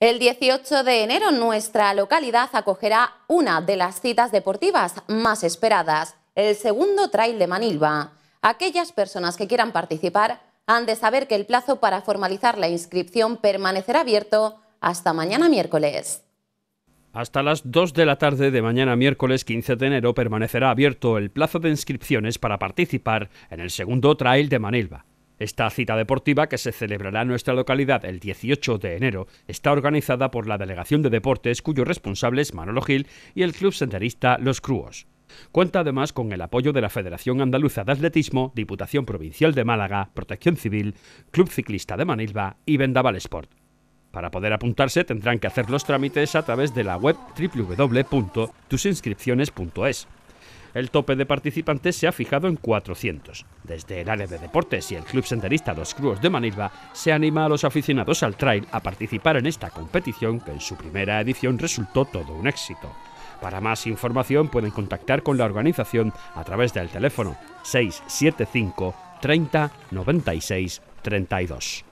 El 18 de enero nuestra localidad acogerá una de las citas deportivas más esperadas, el segundo Trail de Manilva. Aquellas personas que quieran participar han de saber que el plazo para formalizar la inscripción permanecerá abierto hasta mañana miércoles. Hasta las 2 de la tarde de mañana miércoles 15 de enero permanecerá abierto el plazo de inscripciones para participar en el segundo Trail de Manilva. Esta cita deportiva, que se celebrará en nuestra localidad el 18 de enero, está organizada por la Delegación de Deportes, cuyo responsable es Manolo Gil, y el club senderista Los Cruos Cuenta además con el apoyo de la Federación Andaluza de Atletismo, Diputación Provincial de Málaga, Protección Civil, Club Ciclista de Manilva y Vendaval Sport. Para poder apuntarse tendrán que hacer los trámites a través de la web www.tusinscripciones.es. El tope de participantes se ha fijado en 400. Desde el área de deportes y el club senderista Los Crúos de Manilva se anima a los aficionados al trail a participar en esta competición que en su primera edición resultó todo un éxito. Para más información pueden contactar con la organización a través del teléfono 675 30 96 32.